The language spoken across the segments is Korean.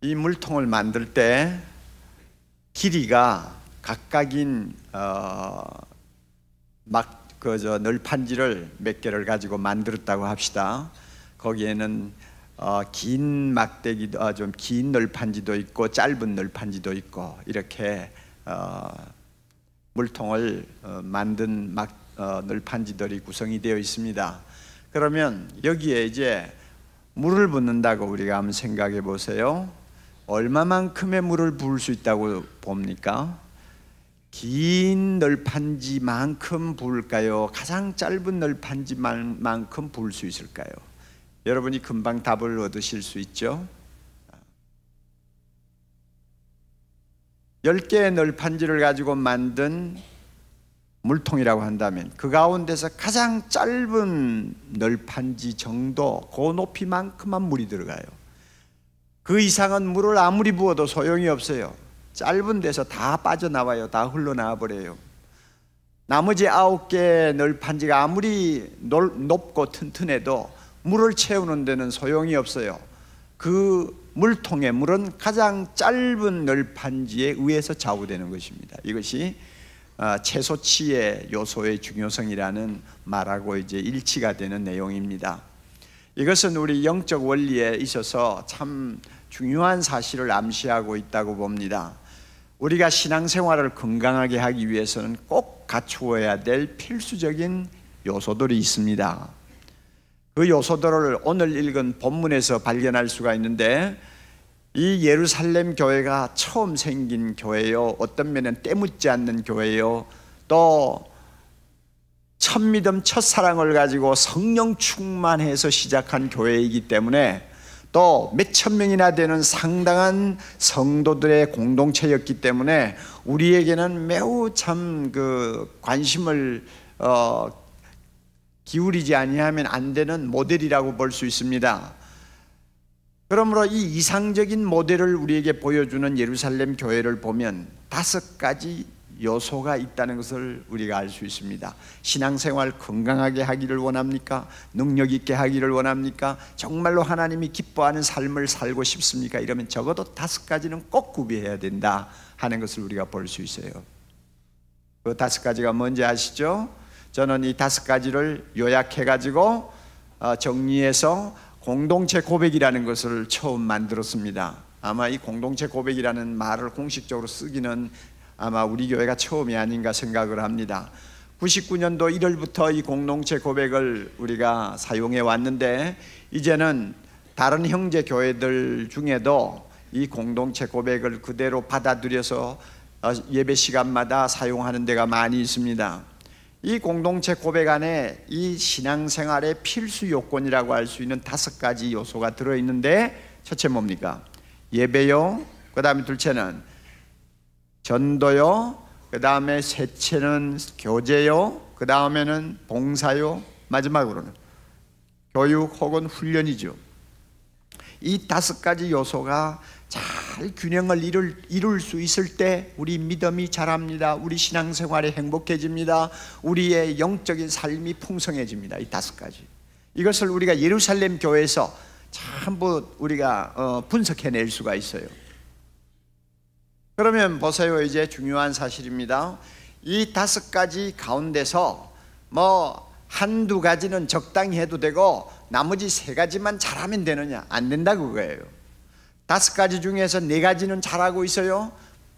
이 물통을 만들 때 길이가 각각인 어, 막그저 널판지를 몇 개를 가지고 만들었다고 합시다. 거기에는 어, 긴 막대기도 어, 아, 좀긴 널판지도 있고 짧은 널판지도 있고 이렇게 어, 물통을 어, 만든 막 어, 널판지들이 구성이 되어 있습니다. 그러면 여기에 이제 물을 붓는다고 우리가 한번 생각해 보세요. 얼마만큼의 물을 부을 수 있다고 봅니까? 긴 널판지만큼 부을까요? 가장 짧은 널판지만큼 부을 수 있을까요? 여러분이 금방 답을 얻으실 수 있죠? 1개의 널판지를 가지고 만든 물통이라고 한다면 그 가운데서 가장 짧은 널판지 정도 그 높이만큼만 물이 들어가요 그 이상은 물을 아무리 부어도 소용이 없어요. 짧은 데서 다 빠져나와요. 다 흘러나와 버려요. 나머지 아홉 개 널판지가 아무리 높고 튼튼해도 물을 채우는 데는 소용이 없어요. 그 물통의 물은 가장 짧은 널판지에 의해서 좌우되는 것입니다. 이것이 어, 채소치의 요소의 중요성이라는 말하고 이제 일치가 되는 내용입니다. 이것은 우리 영적 원리에 있어서 참 중요한 사실을 암시하고 있다고 봅니다. 우리가 신앙생활을 건강하게 하기 위해서는 꼭 갖추어야 될 필수적인 요소들이 있습니다. 그 요소들을 오늘 읽은 본문에서 발견할 수가 있는데 이 예루살렘 교회가 처음 생긴 교회요. 어떤 면은 때묻지 않는 교회요. 또 첫 믿음, 첫 사랑을 가지고 성령 충만해서 시작한 교회이기 때문에 또 몇 천 명이나 되는 상당한 성도들의 공동체였기 때문에 우리에게는 매우 참 그 관심을 어 기울이지 아니하면 안 되는 모델이라고 볼 수 있습니다. 그러므로 이 이상적인 모델을 우리에게 보여주는 예루살렘 교회를 보면 다섯 가지 요소가 있다는 것을 우리가 알 수 있습니다. 신앙생활 건강하게 하기를 원합니까? 능력 있게 하기를 원합니까? 정말로 하나님이 기뻐하는 삶을 살고 싶습니까? 이러면 적어도 다섯 가지는 꼭 구비해야 된다 하는 것을 우리가 볼 수 있어요. 그 다섯 가지가 뭔지 아시죠? 저는 이 다섯 가지를 요약해 가지고 어, 정리해서 공동체 고백이라는 것을 처음 만들었습니다. 아마 이 공동체 고백이라는 말을 공식적으로 쓰기는 아마 우리 교회가 처음이 아닌가 생각을 합니다. 99년도 1월부터 이 공동체 고백을 우리가 사용해 왔는데 이제는 다른 형제 교회들 중에도 이 공동체 고백을 그대로 받아들여서 어, 예배 시간마다 사용하는 데가 많이 있습니다. 이 공동체 고백 안에 이 신앙생활의 필수 요건이라고 할 수 있는 다섯 가지 요소가 들어 있는데 첫째 뭡니까? 예배요. 그다음에 둘째는 전도요. 그 다음에 셋째는 교제요. 그 다음에는 봉사요. 마지막으로는 교육 혹은 훈련이죠. 이 다섯 가지 요소가 잘 균형을 이룰, 이룰 수 있을 때 우리 믿음이 자랍니다. 우리 신앙생활이 행복해집니다. 우리의 영적인 삶이 풍성해집니다. 이 다섯 가지. 이것을 우리가 예루살렘 교회에서 전부 우리가 어, 분석해낼 수가 있어요. 그러면 보세요. 이제 중요한 사실입니다. 이 다섯 가지 가운데서 뭐 한두 가지는 적당히 해도 되고 나머지 세 가지만 잘하면 되느냐? 안 된다 그거예요. 다섯 가지 중에서 네 가지는 잘하고 있어요.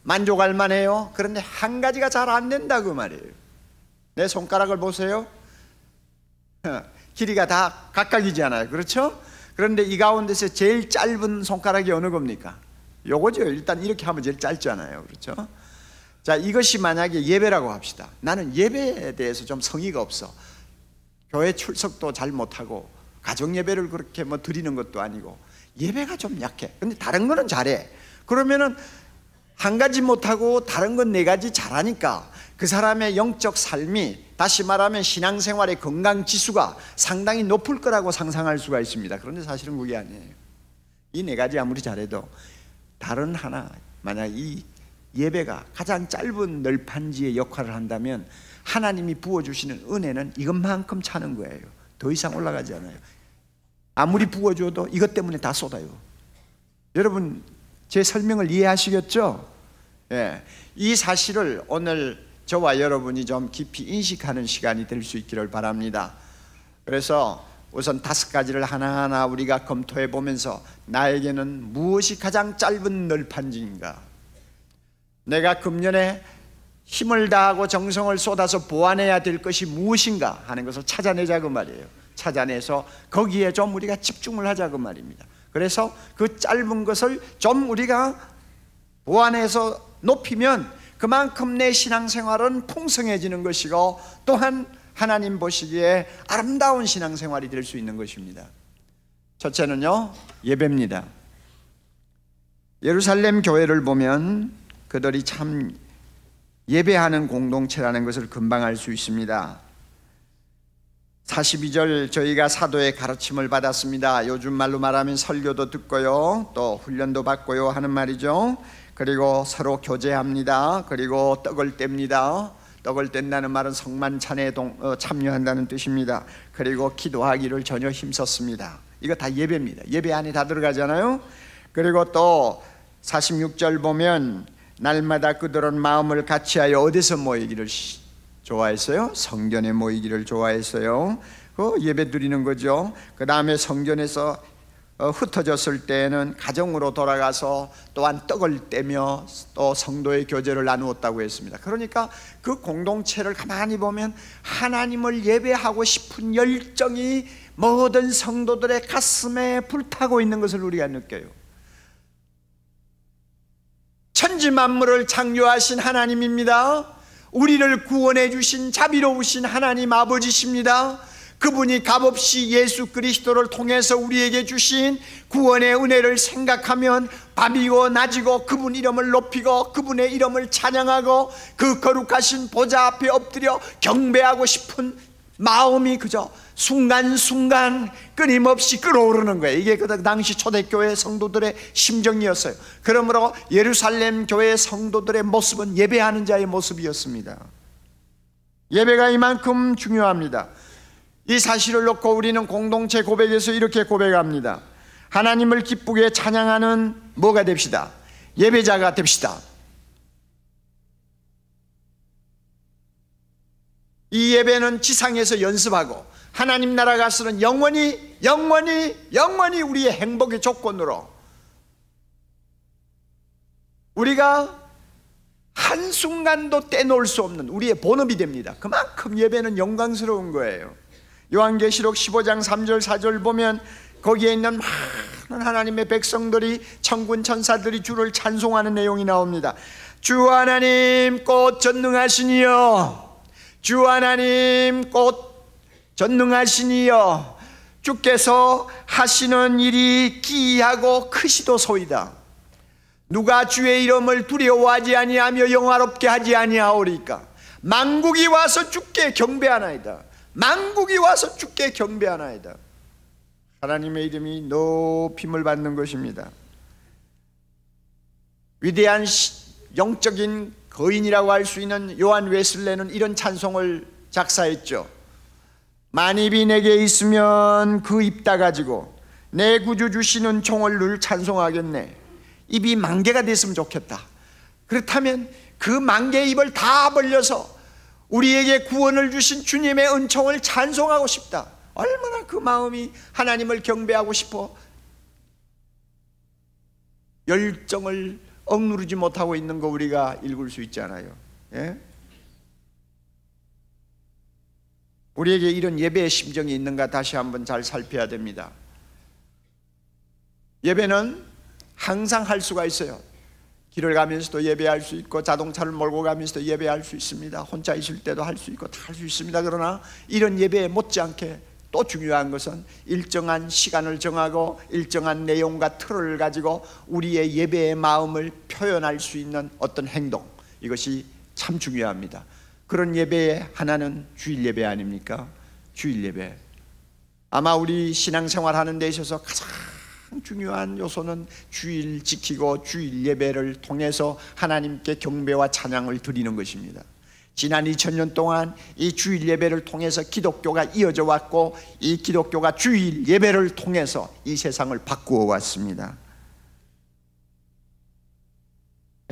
만족할 만해요. 그런데 한 가지가 잘 안 된다 그 말이에요. 내 손가락을 보세요. 길이가 다 각각이지 않아요. 그렇죠? 그런데 이 가운데서 제일 짧은 손가락이 어느 겁니까? 요거죠. 일단 이렇게 하면 제일 짧잖아요. 그렇죠? 자, 이것이 만약에 예배라고 합시다. 나는 예배에 대해서 좀 성의가 없어. 교회 출석도 잘 못하고, 가정 예배를 그렇게 뭐 드리는 것도 아니고, 예배가 좀 약해. 근데 다른 거는 잘해. 그러면은 한 가지 못하고 다른 건 네 가지 잘하니까 그 사람의 영적 삶이 다시 말하면 신앙생활의 건강 지수가 상당히 높을 거라고 상상할 수가 있습니다. 그런데 사실은 그게 아니에요. 이 네 가지 아무리 잘해도 다른 하나 만약 이 예배가 가장 짧은 널판지의 역할을 한다면 하나님이 부어주시는 은혜는 이것만큼 차는 거예요. 더 이상 올라가지 않아요. 아무리 부어줘도 이것 때문에 다 쏟아요. 여러분 제 설명을 이해하시겠죠? 예, 이 사실을 오늘 저와 여러분이 좀 깊이 인식하는 시간이 될 수 있기를 바랍니다. 그래서 우선 다섯 가지를 하나하나 우리가 검토해 보면서 나에게는 무엇이 가장 짧은 널판지인가 내가 금년에 힘을 다하고 정성을 쏟아서 보완해야 될 것이 무엇인가 하는 것을 찾아내자고 그 말이에요 찾아내서 거기에 좀 우리가 집중을 하자고 그 말입니다 그래서 그 짧은 것을 좀 우리가 보완해서 높이면 그만큼 내 신앙생활은 풍성해지는 것이고 또한 하나님 보시기에 아름다운 신앙생활이 될 수 있는 것입니다. 첫째는요, 예배입니다. 예루살렘 교회를 보면 그들이 참 예배하는 공동체라는 것을 금방 알 수 있습니다. 42절 저희가 사도의 가르침을 받았습니다. 요즘 말로 말하면 설교도 듣고요. 또 훈련도 받고요 하는 말이죠. 그리고 서로 교제합니다. 그리고 떡을 뗍니다. 떡을 뗀다는 말은 성만찬에 동, 어, 참여한다는 뜻입니다. 그리고 기도하기를 전혀 힘썼습니다. 이거 다 예배입니다. 예배 안에 다 들어가잖아요. 그리고 또 46절 보면 날마다 그들은 마음을 같이하여 어디서 모이기를 좋아했어요? 성전에 모이기를 좋아했어요. 그 예배 드리는 거죠. 그 다음에 성전에서 어, 흩어졌을 때에는 가정으로 돌아가서 또한 떡을 떼며 또 성도의 교제를 나누었다고 했습니다. 그러니까 그 공동체를 가만히 보면 하나님을 예배하고 싶은 열정이 모든 성도들의 가슴에 불타고 있는 것을 우리가 느껴요. 천지 만물을 창조하신 하나님입니다. 우리를 구원해 주신 자비로우신 하나님 아버지십니다. 그분이 값없이 예수 그리스도를 통해서 우리에게 주신 구원의 은혜를 생각하면 밤이고 낮이고 그분 이름을 높이고 그분의 이름을 찬양하고 그 거룩하신 보좌 앞에 엎드려 경배하고 싶은 마음이 그저 순간순간 끊임없이 끓어오르는 거예요. 이게 그 당시 초대교회 성도들의 심정이었어요. 그러므로 예루살렘 교회 성도들의 모습은 예배하는 자의 모습이었습니다. 예배가 이만큼 중요합니다. 이 사실을 놓고 우리는 공동체 고백에서 이렇게 고백합니다. 하나님을 기쁘게 찬양하는 뭐가 됩시다. 예배자가 됩시다. 이 예배는 지상에서 연습하고 하나님 나라 가서는 영원히 영원히 영원히 우리의 행복의 조건으로 우리가 한순간도 떼놓을 수 없는 우리의 본업이 됩니다. 그만큼 예배는 영광스러운 거예요. 요한계시록 15장 3절 4절 보면 거기에 있는 많은 하나님의 백성들이 천군 천사들이 주를 찬송하는 내용이 나옵니다. 주 하나님 꽃 전능하시니요. 주 하나님 꽃 전능하시니요. 주께서 하시는 일이 기이하고 크시도 소이다. 누가 주의 이름을 두려워하지 아니하며 영화롭게 하지 아니하오리까. 만국이 와서 주께 경배하나이다. 만국이 와서 주께 경배하나이다. 하나님의 이름이 높임을 받는 것입니다. 위대한 영적인 거인이라고 할 수 있는 요한 웨슬레는 이런 찬송을 작사했죠. 만입이 내게 있으면 그 입 다 가지고 내 구주 주시는 총을 눌 찬송하겠네. 입이 만개가 됐으면 좋겠다. 그렇다면 그 만개의 입을 다 벌려서 우리에게 구원을 주신 주님의 은총을 찬송하고 싶다. 얼마나 그 마음이 하나님을 경배하고 싶어 열정을 억누르지 못하고 있는 거 우리가 읽을 수 있잖아요. 예? 우리에게 이런 예배의 심정이 있는가 다시 한번 잘 살펴야 됩니다. 예배는 항상 할 수가 있어요. 길을 가면서도 예배할 수 있고 자동차를 몰고 가면서도 예배할 수 있습니다. 혼자 있을 때도 할 수 있고 다 할 수 있습니다. 그러나 이런 예배에 못지않게 또 중요한 것은 일정한 시간을 정하고 일정한 내용과 틀을 가지고 우리의 예배의 마음을 표현할 수 있는 어떤 행동 이것이 참 중요합니다. 그런 예배의 하나는 주일 예배 아닙니까? 주일 예배. 아마 우리 신앙생활 하는 데 있어서 가장 가장 중요한 요소는 주일 지키고 주일 예배를 통해서 하나님께 경배와 찬양을 드리는 것입니다. 지난 2000년 동안 이 주일 예배를 통해서 기독교가 이어져 왔고 이 기독교가 주일 예배를 통해서 이 세상을 바꾸어 왔습니다.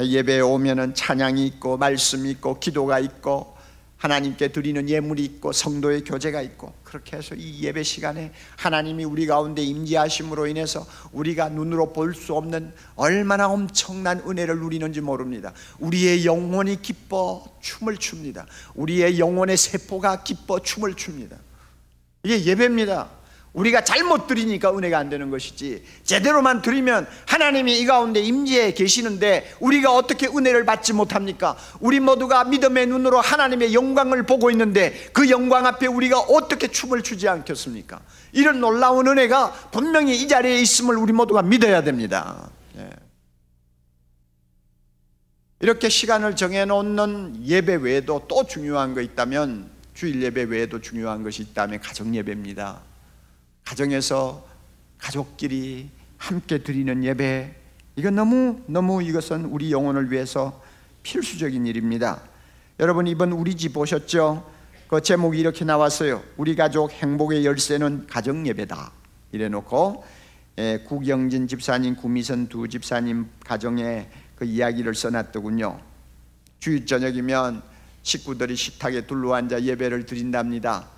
예배에 오면은 찬양이 있고 말씀이 있고 기도가 있고 하나님께 드리는 예물이 있고 성도의 교제가 있고 그렇게 해서 이 예배 시간에 하나님이 우리 가운데 임재하심으로 인해서 우리가 눈으로 볼 수 없는 얼마나 엄청난 은혜를 누리는지 모릅니다. 우리의 영혼이 기뻐 춤을 춥니다. 우리의 영혼의 세포가 기뻐 춤을 춥니다. 이게 예배입니다. 우리가 잘못 드리니까 은혜가 안 되는 것이지 제대로만 드리면 하나님이 이 가운데 임지해 계시는데 우리가 어떻게 은혜를 받지 못합니까? 우리 모두가 믿음의 눈으로 하나님의 영광을 보고 있는데 그 영광 앞에 우리가 어떻게 춤을 추지 않겠습니까? 이런 놀라운 은혜가 분명히 이 자리에 있음을 우리 모두가 믿어야 됩니다 예. 이렇게 시간을 정해놓는 예배 외에도 또 중요한 거 있다면 주일 예배 외에도 중요한 것이 있다면 가정 예배입니다 가정에서 가족끼리 함께 드리는 예배 이건 너무 너무 이것은 우리 영혼을 위해서 필수적인 일입니다. 여러분 이번 우리 집 보셨죠? 그 제목이 이렇게 나왔어요. 우리 가족 행복의 열쇠는 가정 예배다. 이래 놓고 예, 구경진 집사님, 구미선 두 집사님 가정에 그 이야기를 써놨더군요. 주일 저녁이면 식구들이 식탁에 둘러앉아 예배를 드린답니다.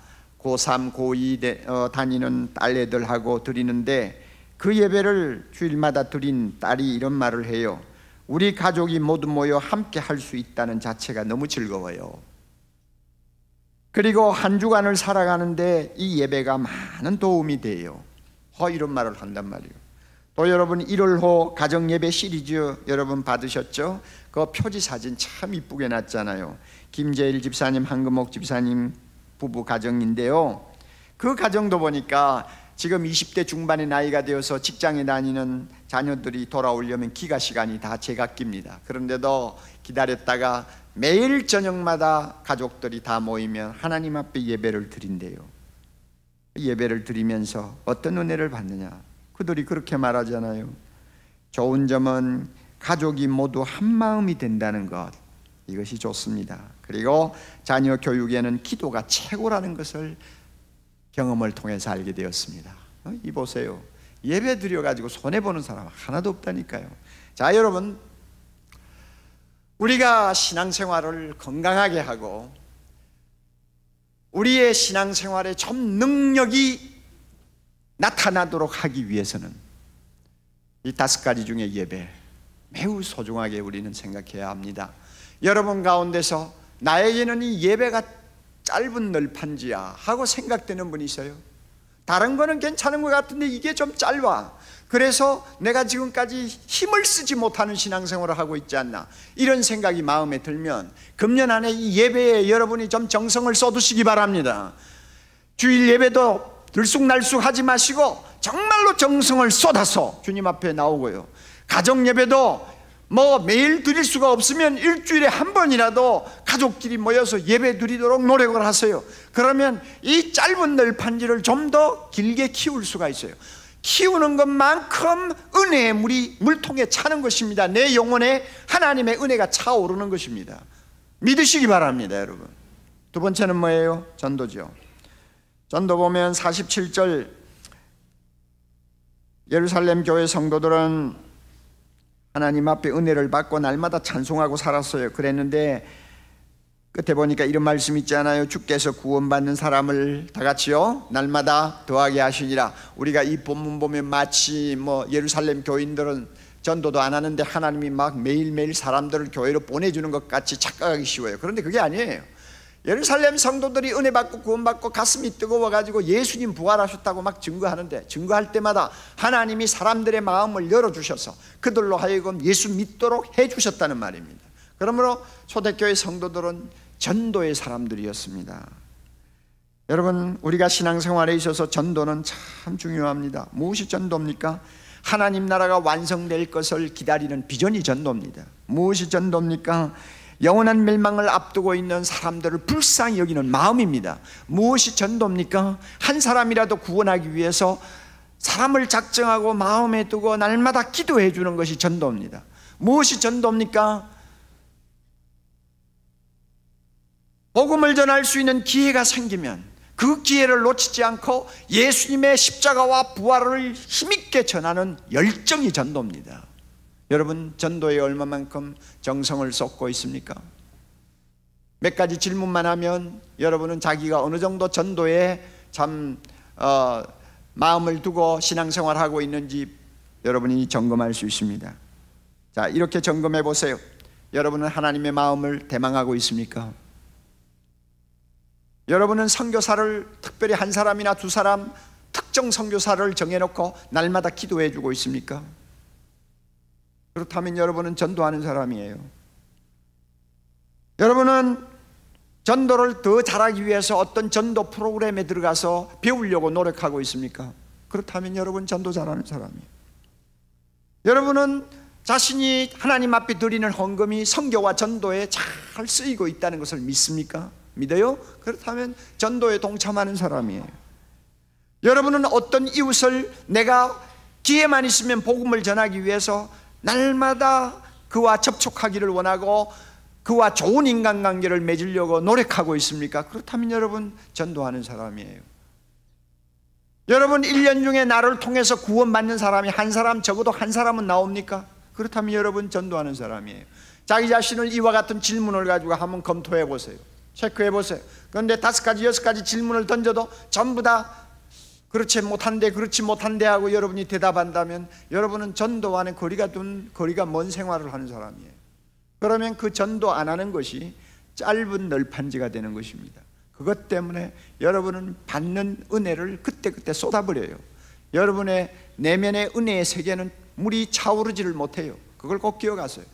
고3, 고2 어, 다니는 딸애들하고 드리는데 그 예배를 주일마다 드린 딸이 이런 말을 해요. 우리 가족이 모두 모여 함께 할 수 있다는 자체가 너무 즐거워요. 그리고 한 주간을 살아가는데 이 예배가 많은 도움이 돼요. 허 이런 말을 한단 말이에요. 또 여러분 1월호 가정예배 시리즈 여러분 받으셨죠? 그 표지 사진 참 이쁘게 났잖아요. 김재일 집사님, 한금옥 집사님, 부부 가정인데요. 그 가정도 보니까 지금 20대 중반의 나이가 되어서 직장에 다니는 자녀들이 돌아오려면 귀가 시간이 다 제각기입니다. 그런데도 기다렸다가 매일 저녁마다 가족들이 다 모이면 하나님 앞에 예배를 드린대요. 예배를 드리면서 어떤 은혜를 받느냐? 그들이 그렇게 말하잖아요. 좋은 점은 가족이 모두 한 마음이 된다는 것. 이것이 좋습니다. 그리고 자녀 교육에는 기도가 최고라는 것을 경험을 통해서 알게 되었습니다. 어, 이 보세요. 예배 드려 가지고 손해 보는 사람 하나도 없다니까요. 자, 여러분 우리가 신앙생활을 건강하게 하고 우리의 신앙생활에 좀 능력이 나타나도록 하기 위해서는 이 다섯 가지 중에 예배 매우 소중하게 우리는 생각해야 합니다. 여러분 가운데서 나에게는 이 예배가 짧은 널판지야 하고 생각되는 분이 있어요 다른 거는 괜찮은 것 같은데 이게 좀 짧아 그래서 내가 지금까지 힘을 쓰지 못하는 신앙생활을 하고 있지 않나 이런 생각이 마음에 들면 금년 안에 이 예배에 여러분이 좀 정성을 쏟으시기 바랍니다 주일 예배도 들쑥날쑥 하지 마시고 정말로 정성을 쏟아서 주님 앞에 나오고요 가정 예배도 뭐 매일 드릴 수가 없으면 일주일에 한 번이라도 가족끼리 모여서 예배 드리도록 노력을 하세요. 그러면 이 짧은 널판지를 좀 더 길게 키울 수가 있어요. 키우는 것만큼 은혜의 물이 물통에 차는 것입니다. 내 영혼에 하나님의 은혜가 차오르는 것입니다. 믿으시기 바랍니다, 여러분. 두 번째는 뭐예요? 전도죠. 전도 보면 47절 예루살렘 교회 성도들은 하나님 앞에 은혜를 받고 날마다 찬송하고 살았어요. 그랬는데 끝에 보니까 이런 말씀 있잖아요 주께서 구원받는 사람을 다 같이요 날마다 더하게 하시니라. 우리가 이 본문 보면 마치 뭐 예루살렘 교인들은 전도도 안 하는데 하나님이 막 매일매일 사람들을 교회로 보내주는 것 같이 착각하기 쉬워요. 그런데 그게 아니에요. 예루살렘 성도들이 은혜 받고 구원받고 가슴이 뜨거워 가지고 예수님 부활하셨다고 막 증거하는데 증거할 때마다 하나님이 사람들의 마음을 열어 주셔서 그들로 하여금 예수 믿도록 해 주셨다는 말입니다. 그러므로 초대교회 성도들은 전도의 사람들이었습니다. 여러분 우리가 신앙생활에 있어서 전도는 참 중요합니다. 무엇이 전도입니까? 하나님 나라가 완성될 것을 기다리는 비전이 전도입니다. 무엇이 전도입니까? 영원한 멸망을 앞두고 있는 사람들을 불쌍히 여기는 마음입니다. 무엇이 전도입니까? 한 사람이라도 구원하기 위해서 사람을 작정하고 마음에 두고 날마다 기도해 주는 것이 전도입니다. 무엇이 전도입니까? 복음을 전할 수 있는 기회가 생기면 그 기회를 놓치지 않고 예수님의 십자가와 부활을 힘있게 전하는 열정이 전도입니다. 여러분 전도에 얼마만큼 정성을 쏟고 있습니까? 몇 가지 질문만 하면 여러분은 자기가 어느 정도 전도에 참 어, 마음을 두고 신앙생활하고 있는지 여러분이 점검할 수 있습니다. 자 이렇게 점검해 보세요. 여러분은 하나님의 마음을 대망하고 있습니까? 여러분은 선교사를 특별히 한 사람이나 두 사람 특정 선교사를 정해놓고 날마다 기도해주고 있습니까? 그렇다면 여러분은 전도하는 사람이에요. 여러분은 전도를 더 잘하기 위해서 어떤 전도 프로그램에 들어가서 배우려고 노력하고 있습니까? 그렇다면 여러분 전도 잘하는 사람이에요. 여러분은 자신이 하나님 앞에 드리는 헌금이 성교와 전도에 잘 쓰이고 있다는 것을 믿습니까? 믿어요? 그렇다면 전도에 동참하는 사람이에요. 여러분은 어떤 이웃을 내가 기회만 있으면 복음을 전하기 위해서 날마다 그와 접촉하기를 원하고 그와 좋은 인간관계를 맺으려고 노력하고 있습니까? 그렇다면 여러분 전도하는 사람이에요 여러분 1년 중에 나를 통해서 구원받는 사람이 한 사람 적어도 한 사람은 나옵니까? 그렇다면 여러분 전도하는 사람이에요 자기 자신을 이와 같은 질문을 가지고 한번 검토해 보세요 체크해 보세요 그런데 다섯 가지 여섯 가지 질문을 던져도 전부 다 그렇지 못한데 그렇지 못한데 하고 여러분이 대답한다면 여러분은 전도 안에 거리가 둔 거리가 먼 생활을 하는 사람이에요. 그러면 그 전도 안 하는 것이 짧은 널판지가 되는 것입니다. 그것 때문에 여러분은 받는 은혜를 그때그때 쏟아버려요. 여러분의 내면의 은혜의 세계는 물이 차오르지를 못해요. 그걸 꼭 기억하세요.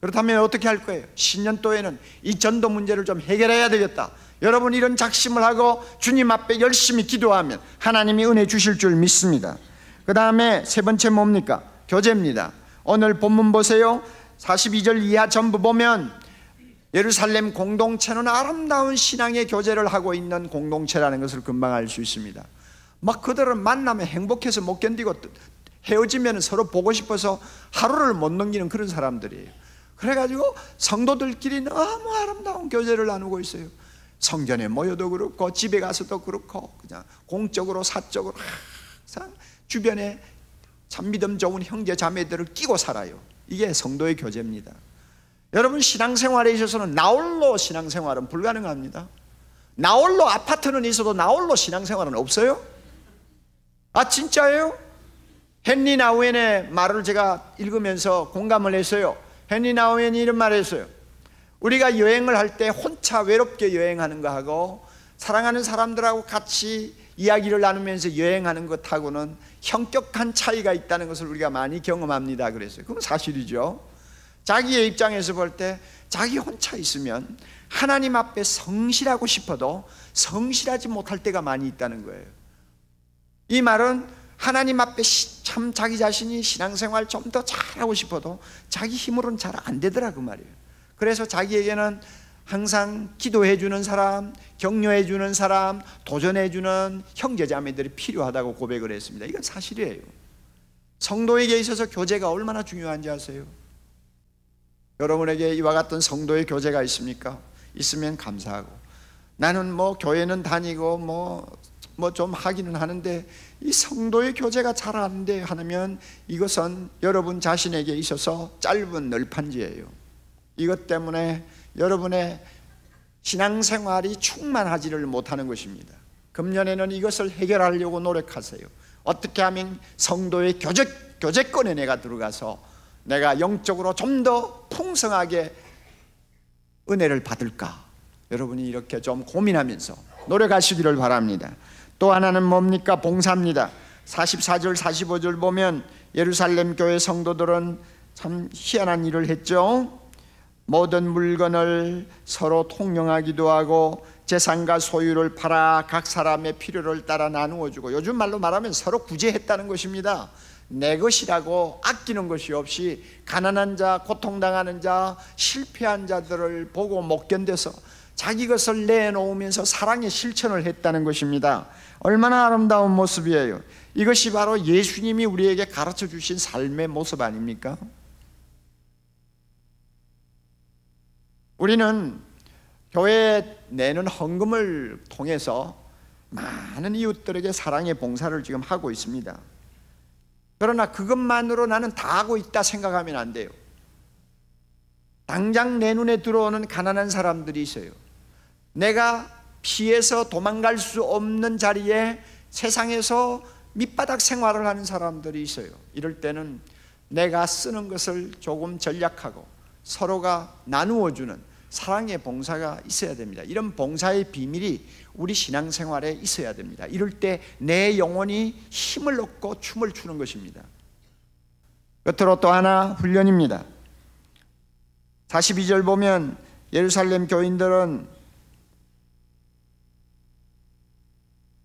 그렇다면 어떻게 할 거예요? 신년도에는 이 전도 문제를 좀 해결해야 되겠다. 여러분 이런 작심을 하고 주님 앞에 열심히 기도하면 하나님이 은혜 주실 줄 믿습니다. 그 다음에 세 번째 뭡니까? 교제입니다. 오늘 본문 보세요. 42절 이하 전부 보면 예루살렘 공동체는 아름다운 신앙의 교제를 하고 있는 공동체라는 것을 금방 알 수 있습니다. 막 그들은 만나면 행복해서 못 견디고 헤어지면 서로 보고 싶어서 하루를 못 넘기는 그런 사람들이에요. 그래가지고 성도들끼리 너무 아름다운 교제를 나누고 있어요. 성전에 모여도 그렇고 집에 가서도 그렇고 그냥 공적으로 사적으로 항상 주변에 참 믿음 좋은 형제 자매들을 끼고 살아요. 이게 성도의 교제입니다. 여러분 신앙생활에 있어서는 나홀로 신앙생활은 불가능합니다. 나홀로 아파트는 있어도 나홀로 신앙생활은 없어요? 아 진짜예요? 헨리 나우엔의 말을 제가 읽으면서 공감을 했어요. 헨리 나우엔이 이런 말을 했어요. 우리가 여행을 할 때 혼자 외롭게 여행하는 거하고 사랑하는 사람들하고 같이 이야기를 나누면서 여행하는 것하고는 형격한 차이가 있다는 것을 우리가 많이 경험합니다. 그래서 그건 사실이죠. 자기의 입장에서 볼 때 자기 혼자 있으면 하나님 앞에 성실하고 싶어도 성실하지 못할 때가 많이 있다는 거예요. 이 말은 하나님 앞에 참 자기 자신이 신앙생활 좀 더 잘하고 싶어도 자기 힘으로는 잘 안 되더라 그 말이에요. 그래서 자기에게는 항상 기도해 주는 사람, 격려해 주는 사람, 도전해 주는 형제자매들이 필요하다고 고백을 했습니다. 이건 사실이에요. 성도에게 있어서 교제가 얼마나 중요한지 아세요? 여러분에게 이와 같은 성도의 교제가 있습니까? 있으면 감사하고 나는 뭐 교회는 다니고 뭐 뭐 좀 하기는 하는데 이 성도의 교제가 잘 안돼 하면 이것은 여러분 자신에게 있어서 짧은 널판지예요. 이것 때문에 여러분의 신앙생활이 충만하지를 못하는 것입니다. 금년에는 이것을 해결하려고 노력하세요. 어떻게 하면 성도의 교제, 교제권에 내가 들어가서 내가 영적으로 좀 더 풍성하게 은혜를 받을까? 여러분이 이렇게 좀 고민하면서 노력하시기를 바랍니다. 또 하나는 뭡니까? 봉사입니다. 44절, 45절 보면 예루살렘 교회 성도들은 참 희한한 일을 했죠. 모든 물건을 서로 통용하기도 하고 재산과 소유를 팔아 각 사람의 필요를 따라 나누어 주고 요즘 말로 말하면 서로 구제했다는 것입니다. 내 것이라고 아끼는 것이 없이 가난한 자, 고통당하는 자, 실패한 자들을 보고 못 견뎌서 자기 것을 내놓으면서 사랑의 실천을 했다는 것입니다. 얼마나 아름다운 모습이에요. 이것이 바로 예수님이 우리에게 가르쳐 주신 삶의 모습 아닙니까? 우리는 교회에 내는 헌금을 통해서 많은 이웃들에게 사랑의 봉사를 지금 하고 있습니다. 그러나 그것만으로 나는 다 하고 있다 생각하면 안 돼요. 당장 내 눈에 들어오는 가난한 사람들이 있어요. 내가 피해서 도망갈 수 없는 자리에 세상에서 밑바닥 생활을 하는 사람들이 있어요. 이럴 때는 내가 쓰는 것을 조금 전략하고 서로가 나누어 주는 사랑의 봉사가 있어야 됩니다. 이런 봉사의 비밀이 우리 신앙생활에 있어야 됩니다. 이럴 때 내 영혼이 힘을 얻고 춤을 추는 것입니다. 끝으로 또 하나 훈련입니다. 42절 보면 예루살렘 교인들은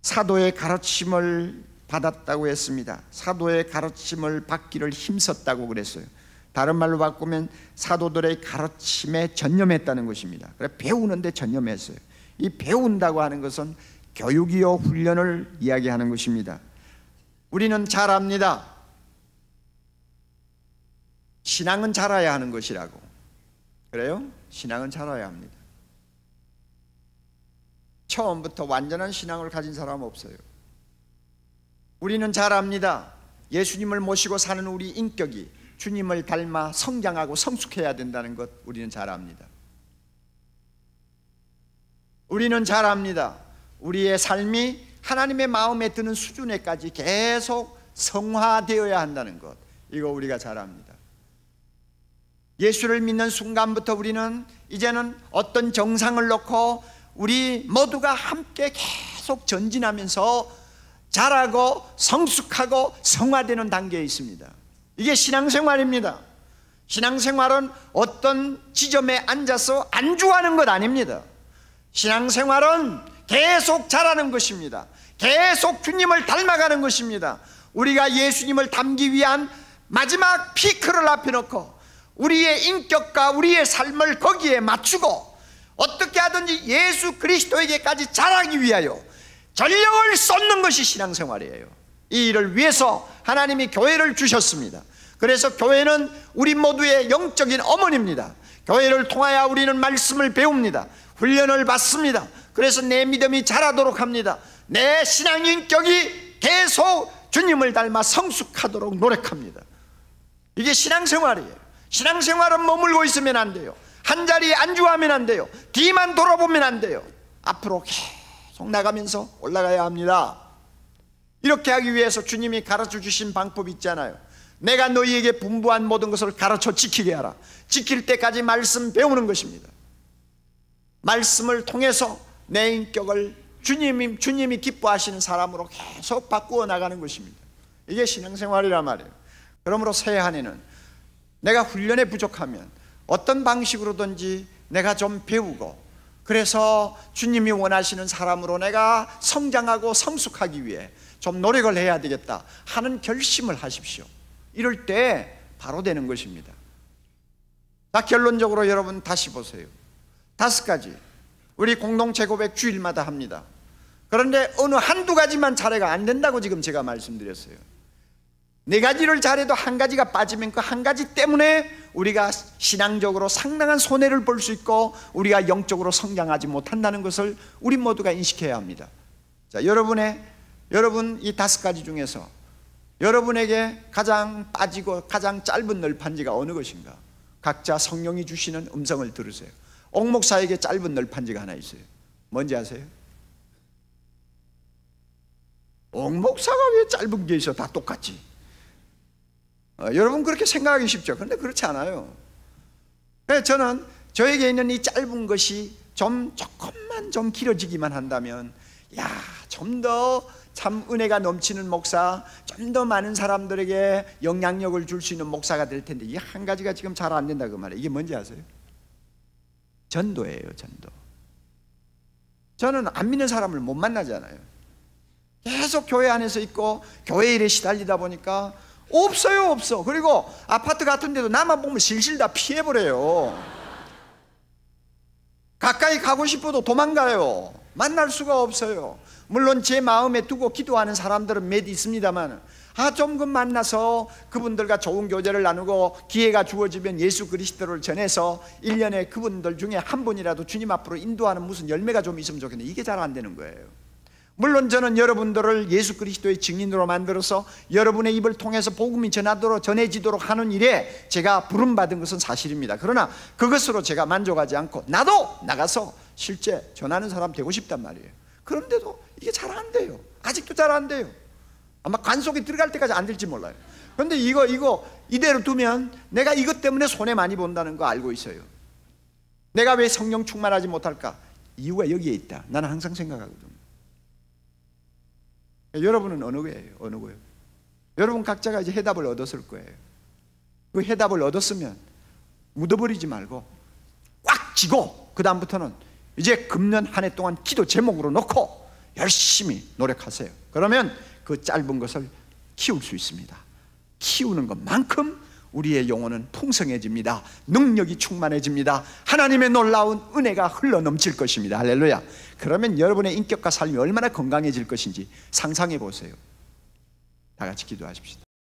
사도의 가르침을 받았다고 했습니다. 사도의 가르침을 받기를 힘썼다고 그랬어요. 다른 말로 바꾸면 사도들의 가르침에 전념했다는 것입니다. 그래 배우는데 전념했어요. 이 배운다고 하는 것은 교육이요 훈련을 이야기하는 것입니다. 우리는 잘 압니다. 신앙은 잘아야 하는 것이라고. 그래요? 신앙은 잘아야 합니다. 처음부터 완전한 신앙을 가진 사람 없어요. 우리는 잘 압니다. 예수님을 모시고 사는 우리 인격이 주님을 닮아 성장하고 성숙해야 된다는 것 우리는 잘 압니다. 우리는 잘 압니다. 우리의 삶이 하나님의 마음에 드는 수준에까지 계속 성화되어야 한다는 것. 이거 우리가 잘 압니다. 예수를 믿는 순간부터 우리는 이제는 어떤 정상을 놓고 우리 모두가 함께 계속 전진하면서 자라고 성숙하고 성화되는 단계에 있습니다. 이게 신앙생활입니다. 신앙생활은 어떤 지점에 앉아서 안주하는 것 아닙니다. 신앙생활은 계속 자라는 것입니다. 계속 주님을 닮아가는 것입니다. 우리가 예수님을 담기 위한 마지막 피크를 앞에 놓고 우리의 인격과 우리의 삶을 거기에 맞추고 어떻게 하든지 예수 그리스도에게까지 자라기 위하여 전력을 쏟는 것이 신앙생활이에요. 이 일을 위해서 하나님이 교회를 주셨습니다. 그래서 교회는 우리 모두의 영적인 어머니입니다. 교회를 통하여 우리는 말씀을 배웁니다. 훈련을 받습니다. 그래서 내 믿음이 자라도록 합니다. 내 신앙 인격이 계속 주님을 닮아 성숙하도록 노력합니다. 이게 신앙생활이에요. 신앙생활은 머물고 있으면 안 돼요. 한 자리에 안주하면 안 돼요. 뒤만 돌아보면 안 돼요. 앞으로 계속 나가면서 올라가야 합니다. 이렇게 하기 위해서 주님이 가르쳐 주신 방법이 있잖아요. 내가 너희에게 분부한 모든 것을 가르쳐 지키게 하라. 지킬 때까지 말씀 배우는 것입니다. 말씀을 통해서 내 인격을 주님이, 주님이 기뻐하시는 사람으로 계속 바꾸어 나가는 것입니다. 이게 신앙생활이란 말이에요. 그러므로 새해 한 해는 내가 훈련에 부족하면 어떤 방식으로든지 내가 좀 배우고 그래서 주님이 원하시는 사람으로 내가 성장하고 성숙하기 위해 좀 노력을 해야 되겠다 하는 결심을 하십시오. 이럴 때 바로 되는 것입니다. 자, 결론적으로 여러분 다시 보세요. 다섯 가지. 우리 공동체 고백 주일마다 합니다. 그런데 어느 한두 가지만 잘해가 안 된다고 지금 제가 말씀드렸어요. 네 가지를 잘해도 한 가지가 빠지면 그 한 가지 때문에 우리가 신앙적으로 상당한 손해를 볼 수 있고 우리가 영적으로 성장하지 못한다는 것을 우리 모두가 인식해야 합니다. 자, 여러분의 여러분 이 다섯 가지 중에서 여러분에게 가장 빠지고 가장 짧은 널판지가 어느 것인가? 각자 성령이 주시는 음성을 들으세요. 옥목사에게 짧은 널판지가 하나 있어요. 뭔지 아세요? 옥목사가 왜 짧은 게 있어? 다 똑같지. 어, 여러분 그렇게 생각하기 쉽죠. 그런데 그렇지 않아요. 네, 저는 저에게 있는 이 짧은 것이 좀 조금만 좀 길어지기만 한다면 야, 좀더 참 은혜가 넘치는 목사, 좀 더 많은 사람들에게 영향력을 줄 수 있는 목사가 될 텐데 이 한 가지가 지금 잘 안 된다 그 말이에요. 이게 뭔지 아세요? 전도예요, 전도. 저는 안 믿는 사람을 못 만나잖아요. 계속 교회 안에서 있고 교회 일에 시달리다 보니까 없어요, 없어. 그리고 아파트 같은 데도 나만 보면 실실 다 피해 버려요. 가까이 가고 싶어도 도망가요. 만날 수가 없어요. 물론 제 마음에 두고 기도하는 사람들은 몇 있습니다만 아, 조금 만나서 그분들과 좋은 교제를 나누고 기회가 주어지면 예수 그리스도를 전해서 1년에 그분들 중에 한 분이라도 주님 앞으로 인도하는 무슨 열매가 좀 있으면 좋겠는데 이게 잘 안 되는 거예요. 물론 저는 여러분들을 예수 그리스도의 증인으로 만들어서 여러분의 입을 통해서 복음이 전하도록 전해지도록 하는 일에 제가 부름 받은 것은 사실입니다. 그러나 그것으로 제가 만족하지 않고 나도 나가서 실제 전하는 사람 되고 싶단 말이에요. 그런데도 이게 잘 안 돼요. 아직도 잘 안 돼요. 아마 간 속에 들어갈 때까지 안 될지 몰라요. 그런데 이거 이거 이대로 두면 내가 이것 때문에 손해 많이 본다는 거 알고 있어요. 내가 왜 성령 충만하지 못할까? 이유가 여기에 있다. 나는 항상 생각하거든. 여러분은 어느 거예요? 어느 거예요? 여러분 각자가 이제 해답을 얻었을 거예요. 그 해답을 얻었으면 묻어버리지 말고 꽉 쥐고 그 다음부터는 이제 금년 한 해 동안 기도 제목으로 넣고 열심히 노력하세요. 그러면 그 짧은 것을 키울 수 있습니다. 키우는 것만큼 우리의 영혼은 풍성해집니다. 능력이 충만해집니다. 하나님의 놀라운 은혜가 흘러넘칠 것입니다. 할렐루야. 그러면 여러분의 인격과 삶이 얼마나 건강해질 것인지 상상해 보세요. 다 같이 기도하십시오